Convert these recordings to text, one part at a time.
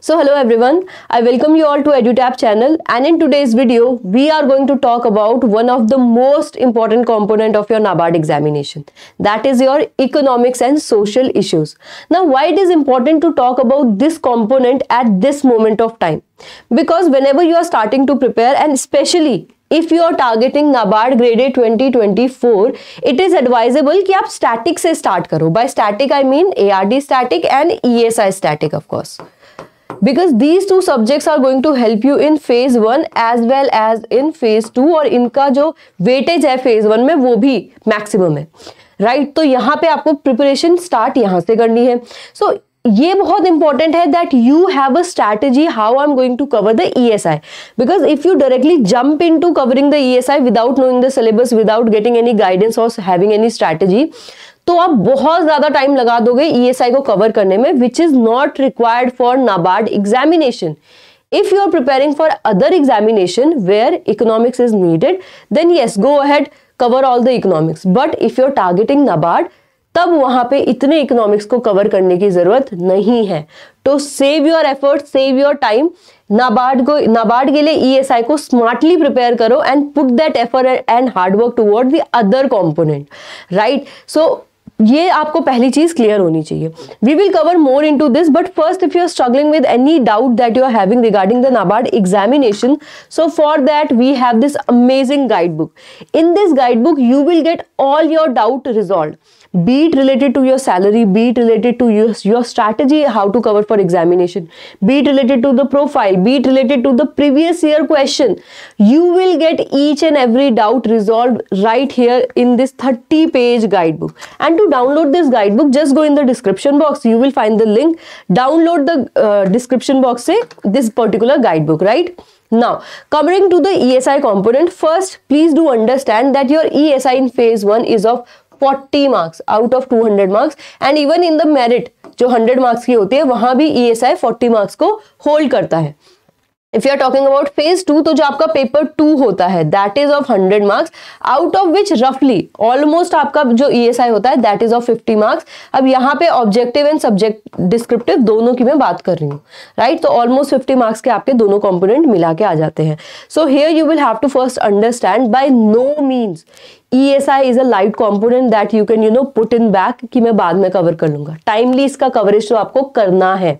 So hello everyone, I welcome you all to EduTap channel and in today's video, we are going to talk about one of the most important component of your NABARD examination. That is your economics and social issues. Now why it is important to talk about this component at this moment of time? Because whenever you are starting to prepare and especially if you are targeting Nabard Grade 2024 it is advisable advisable कि आप static से start करो by static I mean ARD static and ESI static because these two subject are going to help you in phase one as well as in phase two और इनका जो weightage है phase one में वो भी maximum है right right? तो यहाँ पे आपको प्रिपरेशन स्टार्ट यहाँ से करनी है सो so, ये बहुत इंपॉर्टेंट है that you have a strategy how I am going to cover the E S I because if you directly jump into covering the E S I without knowing the syllabus without getting any guidance और having any strategy तो आप बहुत ज्यादा time लगा दोगे ESI e को cover करने में which is not required for NABARD examination you are are for other examination where economics is needed then then go ahead cover all the economics but if you are targeting NABARD तब वहां पे इतने economics को cover करने की जरूरत नहीं है तो save your effort save your time NABARD को नाबार्ड के लिए ईएसआई e को स्मार्टली प्रिपेयर करो and put that effort and hard work toward the other component right so ये आपको पहली चीज क्लियर होनी चाहिए we will cover more into this but first if you are struggling with any doubt that you are having regarding the NABARD examination so for that we have this amazing guide book in this guide book you will get all your doubt resolved be it related to your salary be it related to your, your strategy how to cover for examination be it related to the profile be it related to the previous year question you will get each and every doubt resolved right here in this 30 page guidebook and to download this guidebook just go in the description box you will find the link download the uh, description box say this particular guidebook right now, coming to the ESI component, first please do understand that your ESI in phase 1 is of forty marks out of two hundred marks and even in the merit जो hundred marks की होती है वहां भी E S I forty marks को hold करता है if you are talking about phase two तो जो आपका पेपर टू होता है that is of hundred marks out of which रफली ऑलमोस्ट आपका जो ई एस आई होता है that is of fifty marks अब यहाँ पे ऑब्जेक्टिव एंड सब्जेक्ट डिस्क्रिप्टिव दोनों की मैं बात कर रही हूँ राइट तो ऑलमोस्ट फिफ्टी मार्क्स के आपके दोनों कॉम्पोनेंट मिला के आ जाते हैं so here you will have to first understand by no means E S I is a light component that you can you know put in back कि मैं बाद में कवर कर लूंगा टाइमली इसका कवरेज तो आपको करना है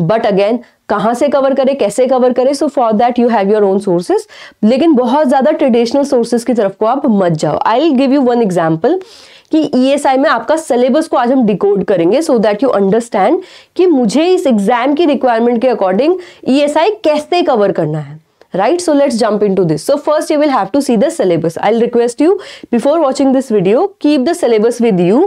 बट अगेन कहाँ से कवर करे कैसे कवर करे so for that you have your own sources लेकिन बहुत ज़्यादा ट्रेडिशनल सोर्सेज की तरफ को आप मत जाओ I give you one example कि ई e में आपका सिलेबस को आज हम डिकोड करेंगे सो दैट यू अंडरस्टैंड कि मुझे इस एग्जाम की रिक्वायरमेंट के अकॉर्डिंग ई e कैसे कवर करना है right so let's jump into this so first you will have to see the syllabus i'll request you before watching this video keep the syllabus with you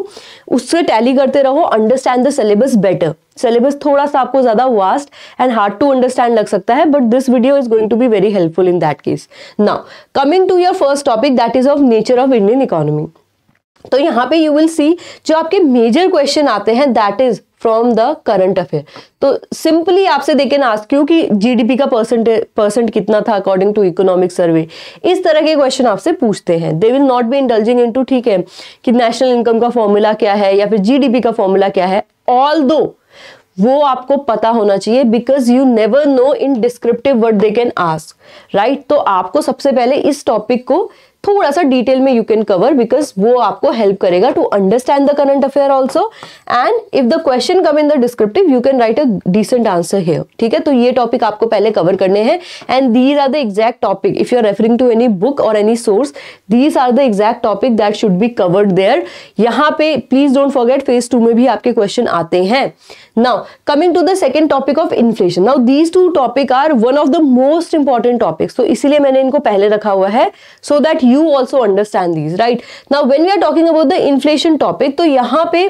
usse tally karte raho understand the syllabus better syllabus थोड़ा सा आपको ज्यादा vast and hard to understand लग सकता है but this video is going to be very helpful in that case now coming to your first topic that is of nature of Indian economy तो यहाँ पे यू विल सी जो आपके major question आते हैं that is from the current affair तो simply आपसे देखे ना आज क्योंकि जी डी पी का परसेंट परसेंट कितना था अकॉर्डिंग टू इकोनॉमिक सर्वे इस तरह के क्वेश्चन आपसे पूछते हैं they will not be indulging to ठीक है कि नेशनल इनकम का फॉर्मूला क्या है या फिर जी डी पी का फॉर्मूला क्या है ऑल दो वो आपको पता होना चाहिए because you never know in descriptive word they can ask right तो आपको सबसे पहले इस टॉपिक को थोड़ा सा डिटेल में यू कैन कवर बिकॉज वो आपको हेल्प करेगा to understand the current affair also and if the question come in the descriptive you can write a decent answer here ठीक है तो ये टॉपिक आपको पहले कवर करने हैं and these are the exact topic if you are referring to any book और any source these are the exact topic that should be covered there यहाँ पे please don't forget phase two में भी आपके question आते हैं now coming to the second topic of inflation now these two topic are one of the most important topics तो इसीलिए मैंने इनको पहले रखा हुआ है सो so that you also understand these right now when we are talking about the inflation topic तो यहाँ पे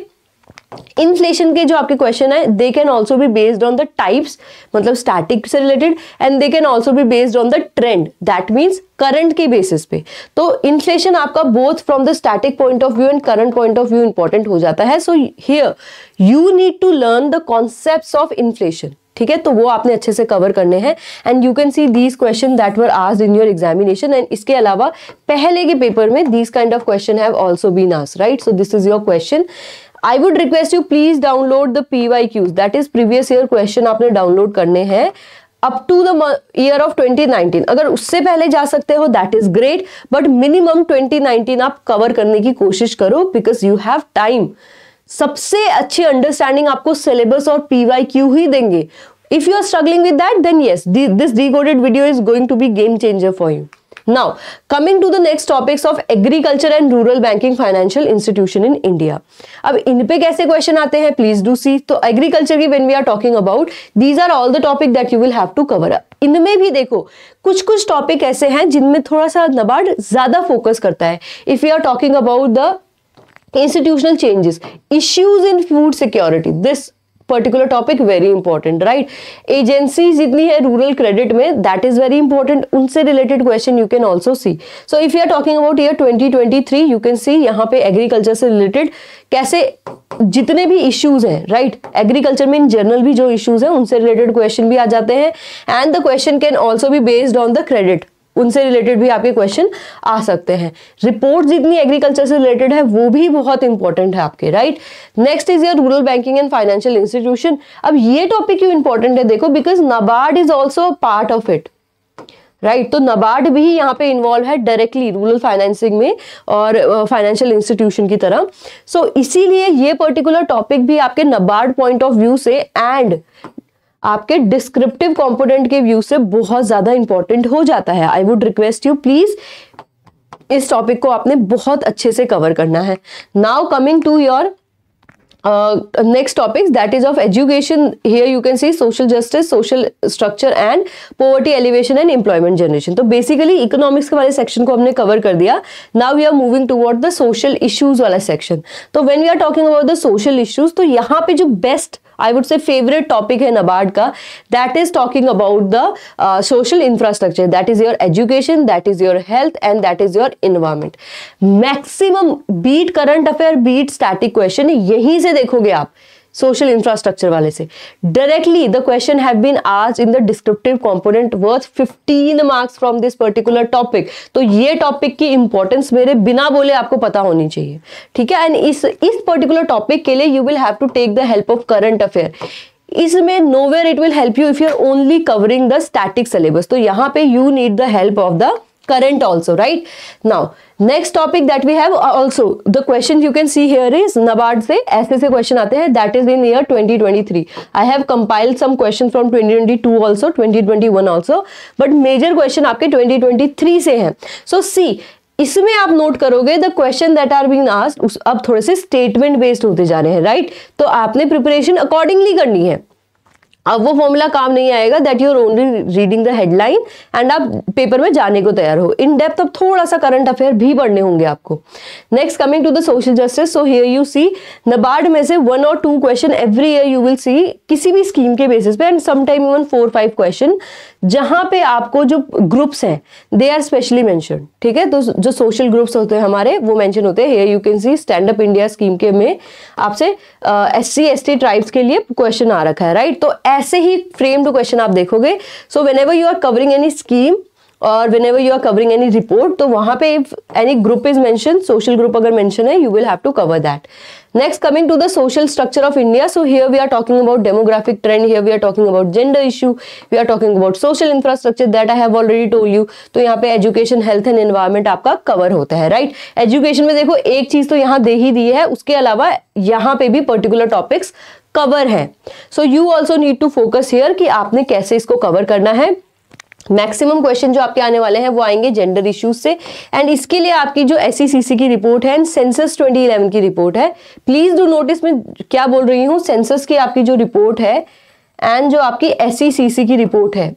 इन्फ्लेशन के जो आपके क्वेश्चन है दे कैन ऑल्सो भी बेस्ड ऑन द टाइप्स मतलब स्टैटिक से related and they can also भी based on the trend that means current के बेसिस पे तो इन्फ्लेशन आपका both from the static point of view and current point of view important हो जाता है so here you need to learn the concept of inflation ठीक है तो वो आपने अच्छे से कवर करने हैं and you can see these question that were आज इन योर एग्जामिनेशन एंड इसके अलावा पहले के पेपर में these kind of question have also been आस right so this is your question I would request you please download the PYQs. That is previous year question आपने download करने हैं up to the year of 2019 अगर उससे पहले जा सकते हो that is great. But minimum 2019 nineteen आप कवर करने की कोशिश करो because you have time. सबसे अच्छी अंडरस्टैंडिंग आपको सिलेबस और पीवाई क्यू ही देंगे if you are struggling with that then yes this decoded video is going to be game changer for you now coming to the next topics of agriculture and rural banking financial institution in India अब इन पे कैसे question आते हैं please do see तो agriculture की when we are talking about these are all the topic that you will have to cover up इनमें भी देखो कुछ कुछ टॉपिक ऐसे हैं जिनमें थोड़ा सा नबार्ड ज्यादा फोकस करता है if you are talking about the institutional changes issues in food security this particular topic very important right agency जितनी है रूरल क्रेडिट में दैट इज वेरी इंपॉर्टेंट उनसे related question you can also see so if you are talking about year 2023 you can see यहाँ पे agriculture से related कैसे जितने भी इश्यूज हैं राइट एग्रीकल्चर में इन जनरल भी जो इश्यूज हैं उनसे रिलेटेड क्वेश्चन भी आ जाते हैं and the question can also भी बेस्ड ऑन द क्रेडिट उनसे रिलेटेड भी आपके क्वेश्चन आ सकते हैं रिपोर्ट जितनी एग्रीकल्चर से रिलेटेड है वो भी बहुत इंपॉर्टेंट है आपके right next is your rural banking and financial institution अब ये टॉपिक क्यों इंपॉर्टेंट है देखो because NABARD is also part of it right right, तो नबार्ड भी यहाँ पे इन्वॉल्व है डायरेक्टली रूरल फाइनेंसिंग में और फाइनेंशियल uh, इंस्टीट्यूशन की तरह सो so, इसीलिए ये पर्टिकुलर टॉपिक भी आपके नबार्ड पॉइंट ऑफ व्यू से एंड आपके डिस्क्रिप्टिव कंपोनेंट के व्यू से बहुत ज़्यादा इंपॉर्टेंट हो जाता है I would request you please इस टॉपिक को आपने बहुत अच्छे से कवर करना है now coming to your next topics that is of education here you can see social justice social structure and poverty alleviation and employment generation तो basically economics के वाले सेक्शन को हमने कवर कर दिया now we are moving toward the social issues वाला section तो when we are talking about the social issues तो यहाँ पे जो best I would say favourite topic है नबार्ड का that is talking about the social infrastructure that is your education that is your health and that is your environment maximum be it current affair be it static question यहीं से देखोगे आप social infrastructure वाले से directly the question have been आज in the descriptive component worth 15 marks from this particular topic तो ये topic की इंपॉर्टेंस मेरे बिना बोले आपको पता होनी चाहिए ठीक है एंड इस इस पर्टिकुलर टॉपिक के लिए you will have to take the help of current affair इसमें nowhere it will help you if you are only covering the static syllabus तो यहाँ पे you need the help of the current also right now next topic that we have also the question you can see here is nabard se aise se question aate hain that is in year 2023 i have compiled some questions from 2022 also 2021 also but major question aapke 2023 se hain so see इसमें आप note करोगे the question that are been asked अब थोड़े से statement based होते जा रहे हैं राइट right? तो आपने प्रिपरेशन अकॉर्डिंगली करनी है अब वो फॉर्मूला काम नहीं आएगा that you are only reading the headline and आप पेपर में जाने को तैयार हो इन डेप्थ अब थोड़ा सा करंट अफेयर भी पढ़ने होंगे आपको next coming to the social justice so here you see NABARD में से वन और two question every year you will see किसी भी स्कीम के बेसिस पे and sometime even four five question जहां पे आपको जो ग्रुप्स हैं दे आर स्पेशली मैंशन ठीक है तो जो सोशल ग्रुप्स होते हैं हमारे वो मैंशन होते हैं here you can see stand up India scheme के में आपसे S C S T tribes के लिए क्वेश्चन आ रखा है राइट तो ऐसे ही फ्रेम्ड क्वेश्चन आप देखोगे so whenever you are covering any scheme और whenever you are covering any report तो वहां पे if any group is mention social group अगर मैंशन है you will have to cover that next coming to the social structure of India so here we are talking about demographic trend here we are talking about gender issue we are talking about social infrastructure that I have already told you तो यहाँ पे education health and environment आपका cover होता है right right? Education में देखो एक चीज तो यहाँ दे ही दी है उसके अलावा यहाँ पे भी पर्टिकुलर टॉपिक्स कवर है so you also need to focus here कि आपने कैसे इसको कवर करना है मैक्सिमम क्वेश्चन जो आपके आने वाले हैं वो आएंगे जेंडर इश्यूज से एंड इसके लिए आपकी जो एस e की रिपोर्ट है एंड सेंसस 2011 की रिपोर्ट है प्लीज डू नोटिस मैं क्या बोल रही हूँ सेंसस की आपकी जो रिपोर्ट है एंड जो आपकी एस e की रिपोर्ट है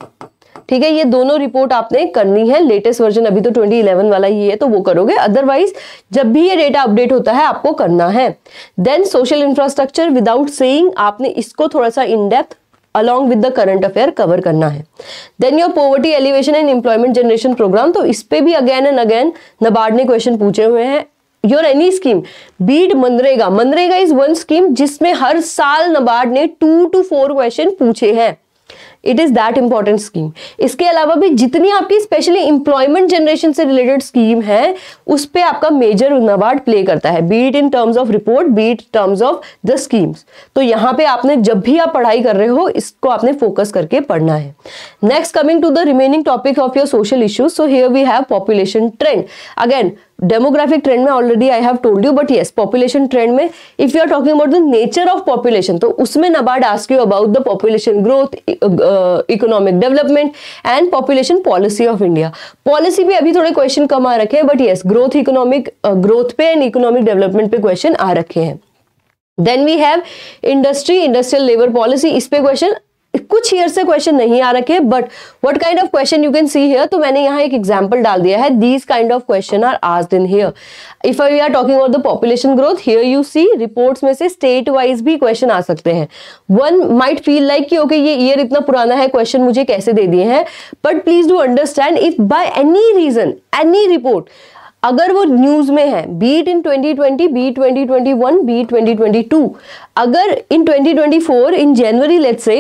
ठीक है ये दोनों रिपोर्ट आपने करनी है लेटेस्ट वर्जन अभी तो 2011 वाला ही है तो वो करोगे अदरवाइज जब भी ये डेटा अपडेट होता है आपको करना है then social infrastructure without saying आपने इसको थोड़ा सा in depth along with the current affair cover करना है then your poverty alleviation and employment generation program तो इस पर भी अगेन एंड अगेन नबार्ड ने क्वेश्चन पूछे हुए हैं your any scheme be it MNREGA MNREGA is one scheme जिसमें हर साल नबार्ड ने टू टू फोर क्वेश्चन पूछे हैं it is that important scheme इसके अलावा भी जितनी आपकी स्पेशली इंप्लॉयमेंट जनरेशन से रिलेटेड स्कीम है उस पर आपका मेजर नवार्ड प्ले करता है beat in terms of report beat terms of the schemes तो यहाँ पे आपने जब भी आप पढ़ाई कर रहे हो इसको आपने फोकस करके पढ़ना है next coming to the remaining topic of your social issues so here we have population trend again demographic trend में already I have told you but yes population trend में if you are talking about the nature of population तो उसमें NABARD ask you about the population growth economic development and population policy of India policy पे अभी थोड़े question कम आ रखे हैं but yes growth economic growth पे एंड इकोनॉमिक डेवलपमेंट पे क्वेश्चन आ रखे हैं then we have industry industrial labour policy इस पे क्वेश्चन कुछ ईयर से क्वेश्चन नहीं आ रखे but what kind of question you can see here तो मैंने यहाँ एक एग्जाम्पल डाल दिया है these kind of question are आज in here if you are talking about the population growth here you see report में से स्टेट वाइज भी क्वेश्चन आ सकते हैं वन माइट फील लाइक कि ओके ये ईयर इतना पुराना है क्वेश्चन मुझे कैसे दे दिए हैं but please do understand if by any reason any report अगर वो न्यूज में है बीट इन 2020 बी 2021 बी 2022 अगर इन 2024 इन जनवरी लेट से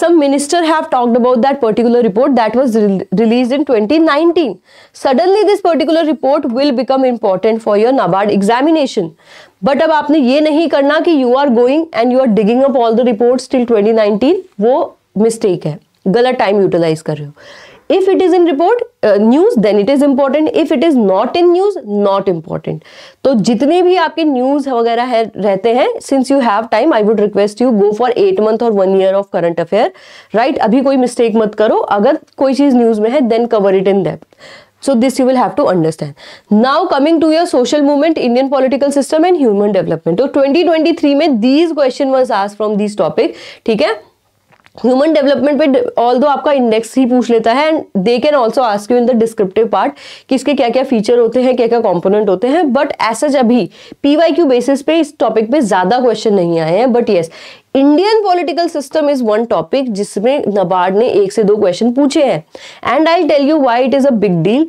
some minister have talked about that particular report that was released in 2019 suddenly this particular report will become important for your NABARD examination but अब आपने ये नहीं करना कि you are going and you are digging up all the report till twenty वो mistake है गलत time utilize कर रहे हो if it is in report uh, news then it is important if it is not in news not important to jitne bhi aapke news वगैरह hai rehte hain since you have time i would request you go for 8 month or 1 year of current affair right abhi koi mistake mat karo agar koi cheez news mein hai then cover it in depth so this you will have to understand now coming to your social movement indian political system and human development so 2023 mein these question was asked from these topic theek hai human development पे although आपका index ही पूछ लेता है and they can also ask you in the descriptive part कि इसके क्या क्या फीचर होते हैं क्या क्या कॉम्पोनेंट होते हैं बट ऐसा अभी पी वाई क्यू बेसिस पे इस टॉपिक पे ज़्यादा क्वेश्चन नहीं आए हैं but yes Indian political system is one topic जिसमें नबार्ड ने एक से दो क्वेश्चन पूछे हैं and I tell you why it is a big deal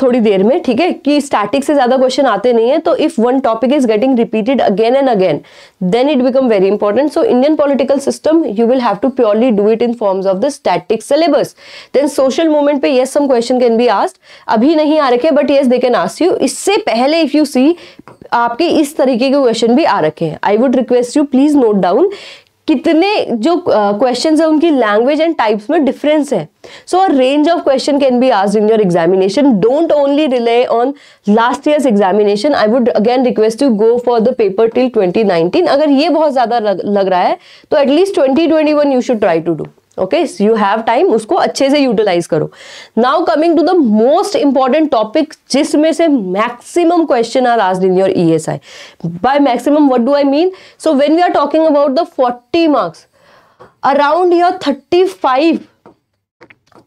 थोड़ी देर में ठीक है कि स्टैटिक से ज़्यादा क्वेश्चन आते नहीं है तो if one topic is getting repeated again and again then it become very important so Indian political system you will have to purely do it in forms of the static syllabus then social movement पे ये some question can be asked अभी नहीं आ रखे but yes they can ask you इससे पहले if you see आपके इस तरीके के क्वेश्चन भी आ रखे हैं I would request you please note down कितने जो क्वेश्चन uh, है उनकी लैंग्वेज एंड टाइप्स में डिफरेंस है so a range of question can be आज in your examination don't only rely on last year examination I would again request you go for the paper till 2019 अगर ये बहुत ज़्यादा लग, लग रहा है तो at least 2021 you should try to do okay you have time उसको अच्छे से यूटिलाइज करो now coming to the most important topic जिसमें से मैक्सिमम क्वेश्चन आर आज in your ESI by maximum what do I mean so when we are talking about the 40 marks around your 35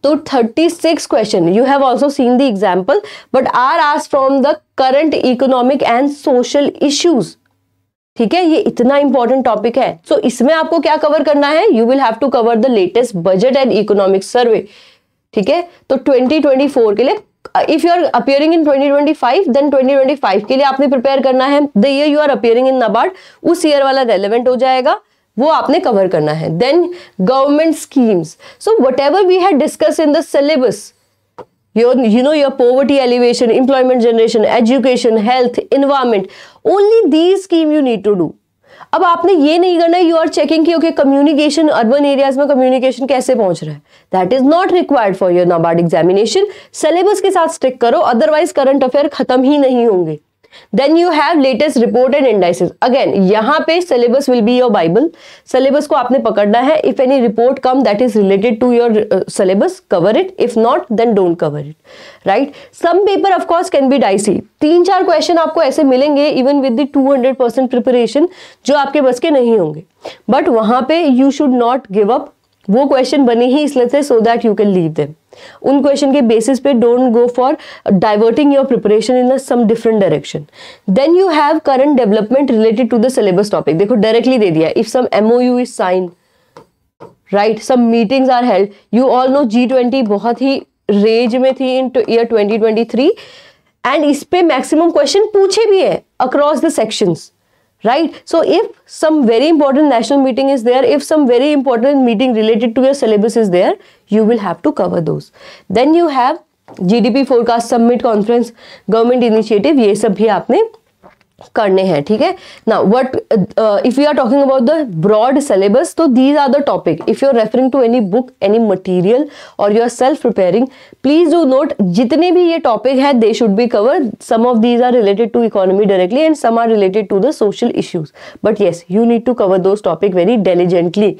तो 36 question you have also seen the example but are आज from the current economic and social issues ठीक है ये इतना important topic है सो so, इसमें आपको क्या कवर करना है you will have to cover the latest budget and economic survey ठीक है तो 2024 के लिए if you are appearing in 2025 then 2025 के लिए आपने प्रिपेयर करना है the year you are appearing in NABARD उस ईयर वाला रेलिवेंट हो जाएगा वो आपने कवर करना है then government schemes so whatever we have discuss in the syllabus your you know your poverty elevation employment generation education health environment only these scheme you need to do अब आपने ये नहीं करना यू आर चेकिंग की okay communication urban areas में communication कैसे पहुंच रहा है that is not required for your NABARD examination syllabus के साथ स्टिक करो अदरवाइज करंट अफेयर खत्म ही नहीं होंगे then you have latest report and indices again यहाँ पे syllabus will be your Bible syllabus को आपने पकड़ना है if any report come that is related to your syllabus cover it if not then don't cover it right some paper of course can be dicey तीन चार question आपको ऐसे मिलेंगे even with the two hundred percent preparation जो आपके बस के नहीं होंगे बट वहां पे you should not give up वो क्वेश्चन बने ही इसलिए थे so that you can leave दे उन क्वेश्चन के बेसिस पे don't go for diverting your preparation in some different direction then you have current development related to the syllabus topic देखो डायरेक्टली दे दिया if some you is sign right some meetings are held you all know G twenty बहुत ही rage में थी in year twenty twenty three and इस पे maximum question पूछे भी है across the sections right so if some very important national meeting is there if some very important meeting related to your syllabus is there you will have to cover those then you have gdp forecast summit conference government initiative ये सब भी आपने करने हैं ठीक है ना what if you are talking about the broad syllabus तो these are the topic if you are referring to any book any material और you are self preparing please do note जितने भी ये टॉपिक है they should be cover some of these are related to economy directly and some are related to the social issues but yes you need to cover those topic very diligently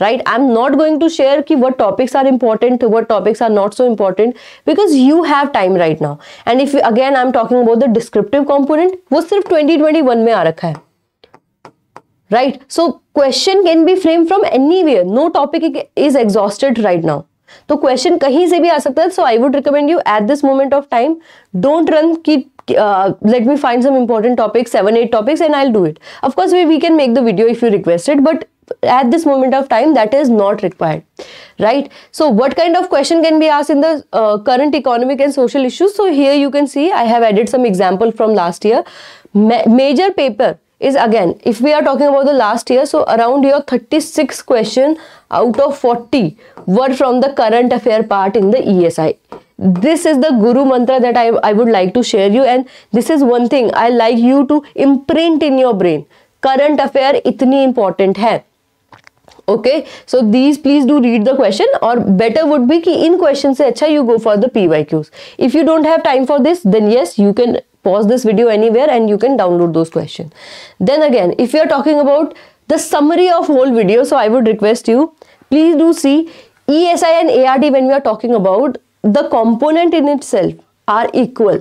right i'm not going to share ki what topics are important what topics are not so important because you have time right now and if again i'm talking about the descriptive component was sirf 2021 mein aa rakha hai right so question can be framed from anywhere no topic is exhausted right now तो question कहीं से भी आ सकता है so I would recommend you at this moment of time don't run की let me find some important topics, seven, eight topics, and I'll do it. Of course, we, we can make the video if you request it, but at this moment of time that is not required right so what kind of question can be asked in the uh, current economic and social issues so here you can see i have added some example from last year Ma major paper is again if we are talking about the last year so around your 36 question out of 40 were from the current affair part in the ESI this is the guru mantra that I, I would like to share you and this is one thing I like you to imprint in your brain current affair itni important hai okay so these please do read the question or better would be ki in question se acha you go for the pyqs if you don't have time for this then yes you can pause this video anywhere and you can download those question then again if you are talking about the summary of whole video so i would request you please do see esi and ard when we are talking about the component in itself are equal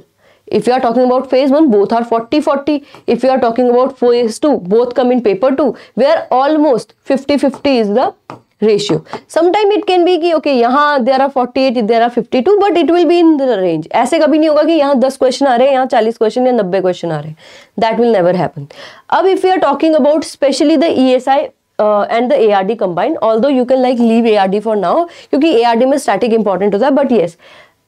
if you are talking about phase 1 both are 40 40 if you are talking about phase 2 both come in paper 2 where almost 50 50 is the ratio sometime it can be कि okay यहाँ there are 48 there are 52 but it will be in the range ऐसे कभी नहीं होगा कि यहाँ 10 question आ रहे हैं यहाँ 40 क्वेश्चन या 90 क्वेश्चन आ रहे हैं that will never happen अब if you are talking about specially the ESI uh, and the ARD combined although you can like leave ARD for now क्योंकि ARD में static important होता है but yes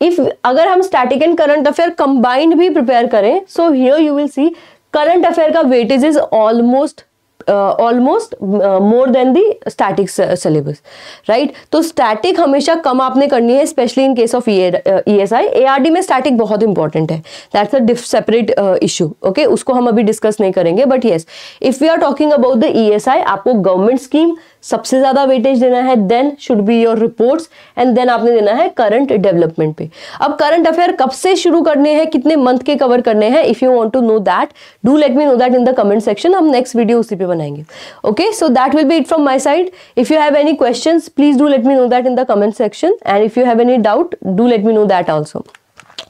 इफ अगर हम static and current affair combined भी prepare करें so here you will see current affair का weightage is almost almost more than the static syllabus right तो स्टैटिक हमेशा कम आपने करनी है specially in case of E S I A R D में स्टैटिक बहुत इंपॉर्टेंट है that's a separate issue okay उसको हम अभी डिस्कस नहीं करेंगे but yes if we are talking about the E S I आपको गवर्नमेंट स्कीम सबसे ज़्यादा वेटेज देना है then should be your reports and then आपने देना है करंट डेवलपमेंट पे अब करंट अफेयर कब से शुरू करने हैं कितने मंथ के कवर करने हैं if you want to know that do let me know that in the comment section हम नेक्स्ट वीडियो उसी पे बनाएंगे okay so that will be it from my side if you have any question please do let me know that in the comment section and if you have any doubt do let me know that also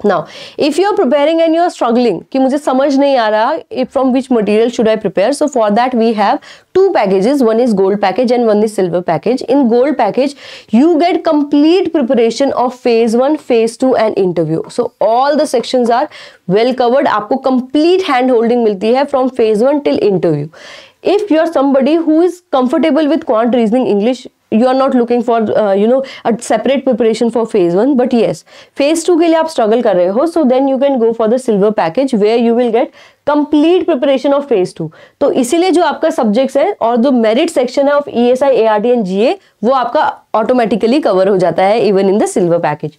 now if you are preparing and you are struggling कि मुझे समझ नहीं आ रहा from which material should I prepare so for that we have two packages one is gold package and one is silver package in gold package you get complete preparation of phase one phase two and interview so all the sections are well covered आपको complete hand holding मिलती है from phase one till interview if you are somebody who is comfortable with quant reasoning English you are not looking for you know a separate preparation for phase one but yes phase two के लिए आप struggle कर रहे हो so then you can go for the silver package where you will get complete preparation of phase two तो इसीलिए जो आपका सब्जेक्ट्स है और जो मेरिट सेक्शन है of E S I A R T and G A वो आपका ऑटोमेटिकली कवर हो जाता है even in the silver package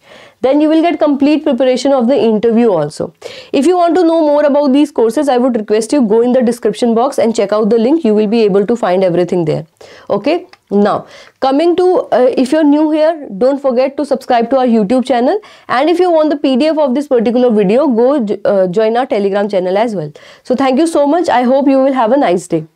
then you will get complete preparation of the interview also if you want to know more about these courses I would request you go in the description box and check out the link you will be able to find everything there okay now coming to uh, if you're new here don't forget to subscribe to our youtube channel and if you want the pdf of this particular video go uh, join our telegram channel as well so thank you so much i hope you will have a nice day